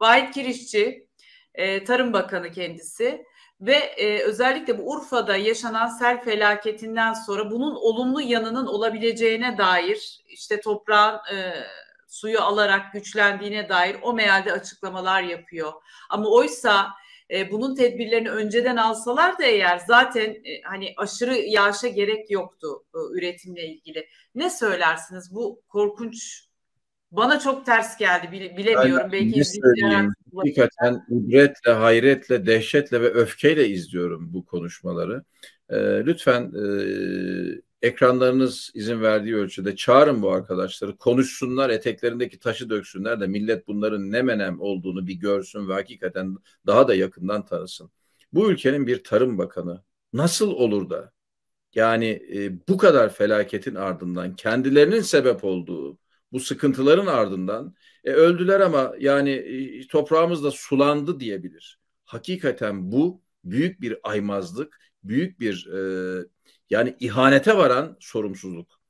Vahit Kirişçi, e, Tarım Bakanı kendisi ve e, özellikle bu Urfa'da yaşanan sel felaketinden sonra bunun olumlu yanının olabileceğine dair işte toprağın e, suyu alarak güçlendiğine dair o mealde açıklamalar yapıyor. Ama oysa e, bunun tedbirlerini önceden alsalar da eğer zaten e, hani aşırı yağışa gerek yoktu e, üretimle ilgili. Ne söylersiniz bu korkunç bana çok ters geldi bilemiyorum. Yani, Belki izleyicilerin hakikaten ibretle, hayretle, dehşetle ve öfkeyle izliyorum bu konuşmaları. E, lütfen e, ekranlarınız izin verdiği ölçüde çağırın bu arkadaşları. Konuşsunlar, eteklerindeki taşı döksünler de millet bunların ne menem olduğunu bir görsün ve hakikaten daha da yakından tanısın. Bu ülkenin bir tarım bakanı nasıl olur da yani e, bu kadar felaketin ardından kendilerinin sebep olduğu bu sıkıntıların ardından e, öldüler ama yani e, toprağımız da sulandı diyebilir. Hakikaten bu büyük bir aymazlık, büyük bir e, yani ihanete varan sorumsuzluk.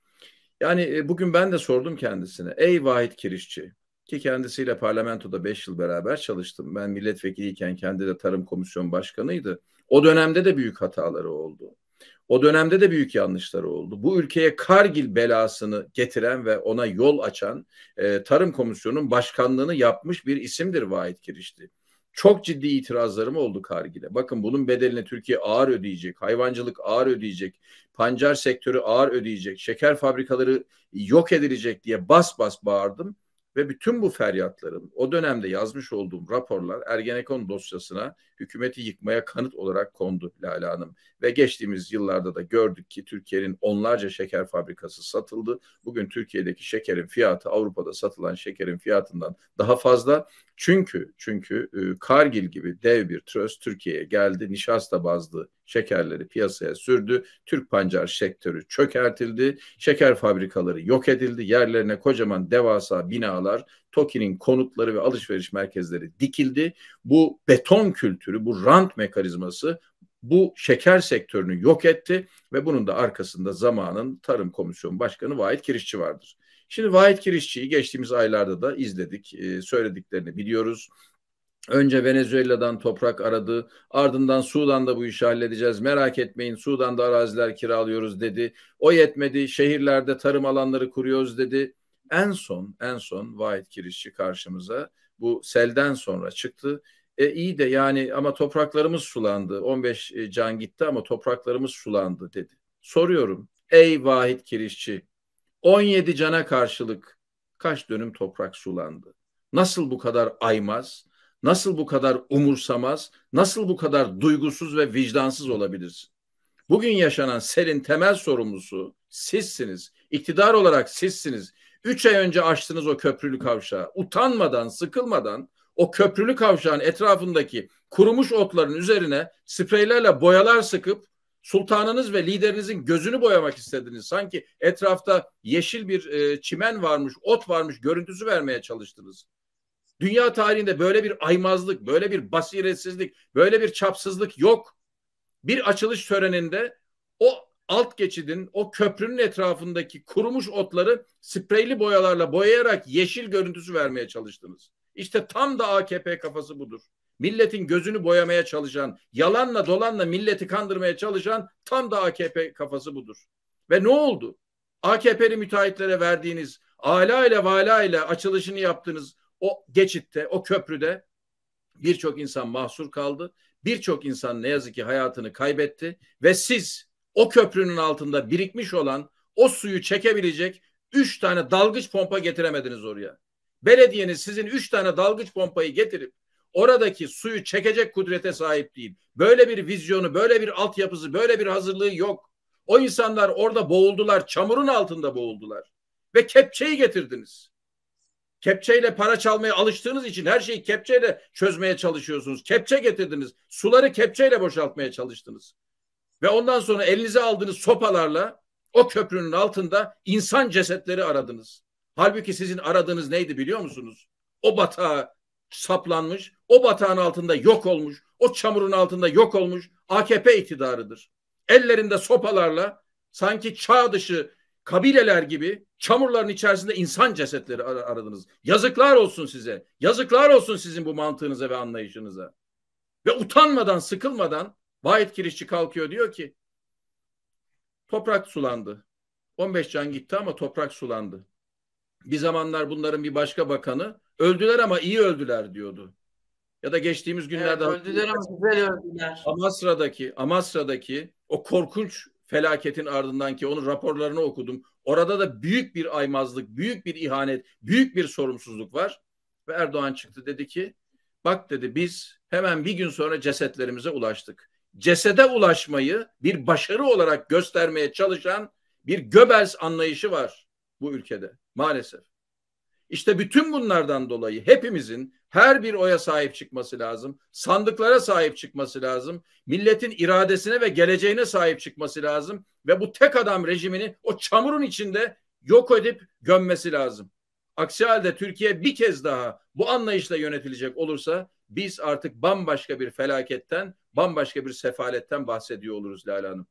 Yani e, bugün ben de sordum kendisine. Ey Vahit Kirişçi ki kendisiyle parlamentoda 5 yıl beraber çalıştım. Ben milletvekiliyken kendi de tarım komisyon başkanıydı. O dönemde de büyük hataları oldu. O dönemde de büyük yanlışları oldu. Bu ülkeye Kargil belasını getiren ve ona yol açan e, Tarım Komisyonu'nun başkanlığını yapmış bir isimdir Vahit Kirişti. Çok ciddi itirazlarım oldu Kargil'e. Bakın bunun bedelini Türkiye ağır ödeyecek, hayvancılık ağır ödeyecek, pancar sektörü ağır ödeyecek, şeker fabrikaları yok edilecek diye bas bas bağırdım. Ve bütün bu feryatların o dönemde yazmış olduğum raporlar Ergenekon dosyasına hükümeti yıkmaya kanıt olarak kondu Lale Hanım. Ve geçtiğimiz yıllarda da gördük ki Türkiye'nin onlarca şeker fabrikası satıldı. Bugün Türkiye'deki şekerin fiyatı Avrupa'da satılan şekerin fiyatından daha fazla. Çünkü çünkü e, Kargil gibi dev bir tröst Türkiye'ye geldi. Nişasta bazlı şekerleri piyasaya sürdü. Türk pancar sektörü çökertildi. Şeker fabrikaları yok edildi. Yerlerine kocaman devasa binalar TOKİ'nin konutları ve alışveriş merkezleri dikildi. Bu beton kültürü, bu rant mekanizması bu şeker sektörünü yok etti ve bunun da arkasında zamanın Tarım Komisyonu Başkanı Vahit Kirişçi vardır. Şimdi Vahit Kirişçi'yi geçtiğimiz aylarda da izledik, e, söylediklerini biliyoruz. Önce Venezuela'dan toprak aradı. Ardından Sudan'da bu işi halledeceğiz. Merak etmeyin Sudan'da araziler kiralıyoruz dedi. O yetmedi. Şehirlerde tarım alanları kuruyoruz dedi. En son en son Vahit Kirişçi karşımıza bu selden sonra çıktı. E iyi de yani ama topraklarımız sulandı. 15 e, can gitti ama topraklarımız sulandı dedi. Soruyorum ey Vahit Kirişçi 17 cana karşılık kaç dönüm toprak sulandı? Nasıl bu kadar aymaz? Nasıl bu kadar umursamaz? Nasıl bu kadar duygusuz ve vicdansız olabilirsin? Bugün yaşanan selin temel sorumlusu sizsiniz. İktidar olarak sizsiniz. 3 ay önce açtınız o köprülü kavşağı. Utanmadan, sıkılmadan o köprülü kavşağın etrafındaki kurumuş otların üzerine spreylerle boyalar sıkıp sultanınız ve liderinizin gözünü boyamak istediniz. Sanki etrafta yeşil bir e, çimen varmış, ot varmış görüntüsü vermeye çalıştınız. Dünya tarihinde böyle bir aymazlık, böyle bir basiretsizlik, böyle bir çapsızlık yok. Bir açılış töreninde o alt geçidin o köprünün etrafındaki kurumuş otları spreyli boyalarla boyayarak yeşil görüntüsü vermeye çalıştınız. İşte tam da AKP kafası budur. Milletin gözünü boyamaya çalışan, yalanla dolanla milleti kandırmaya çalışan tam da AKP kafası budur. Ve ne oldu? AKP'li müteahhitlere verdiğiniz, ala ile vala ile açılışını yaptığınız o geçitte, o köprüde birçok insan mahsur kaldı. Birçok insan ne yazık ki hayatını kaybetti ve siz o köprünün altında birikmiş olan o suyu çekebilecek üç tane dalgıç pompa getiremediniz oraya. Belediyeniz sizin üç tane dalgıç pompayı getirip oradaki suyu çekecek kudrete sahip değil. Böyle bir vizyonu, böyle bir altyapısı, böyle bir hazırlığı yok. O insanlar orada boğuldular, çamurun altında boğuldular. Ve kepçeyi getirdiniz. Kepçeyle para çalmaya alıştığınız için her şeyi kepçeyle çözmeye çalışıyorsunuz. Kepçe getirdiniz. Suları kepçeyle boşaltmaya çalıştınız. Ve ondan sonra elinize aldığınız sopalarla o köprünün altında insan cesetleri aradınız. Halbuki sizin aradığınız neydi biliyor musunuz? O batağa saplanmış, o batağın altında yok olmuş, o çamurun altında yok olmuş AKP iktidarıdır. Ellerinde sopalarla sanki çağ dışı kabileler gibi çamurların içerisinde insan cesetleri ar- aradınız. Yazıklar olsun size. Yazıklar olsun sizin bu mantığınıza ve anlayışınıza. Ve utanmadan, sıkılmadan Vahit Kirişçi kalkıyor diyor ki toprak sulandı. 15 can gitti ama toprak sulandı. Bir zamanlar bunların bir başka bakanı öldüler ama iyi öldüler diyordu. Ya da geçtiğimiz günlerde evet, öldüler ama güzel öldüler. Amasra'daki Amasra'daki o korkunç felaketin ardından ki onun raporlarını okudum. Orada da büyük bir aymazlık, büyük bir ihanet, büyük bir sorumsuzluk var. Ve Erdoğan çıktı dedi ki bak dedi biz hemen bir gün sonra cesetlerimize ulaştık cesede ulaşmayı bir başarı olarak göstermeye çalışan bir Göbels anlayışı var bu ülkede maalesef. İşte bütün bunlardan dolayı hepimizin her bir oya sahip çıkması lazım. Sandıklara sahip çıkması lazım. Milletin iradesine ve geleceğine sahip çıkması lazım ve bu tek adam rejimini o çamurun içinde yok edip gömmesi lazım. Aksi halde Türkiye bir kez daha bu anlayışla yönetilecek olursa biz artık bambaşka bir felaketten bambaşka bir sefaletten bahsediyor oluruz Lale Hanım.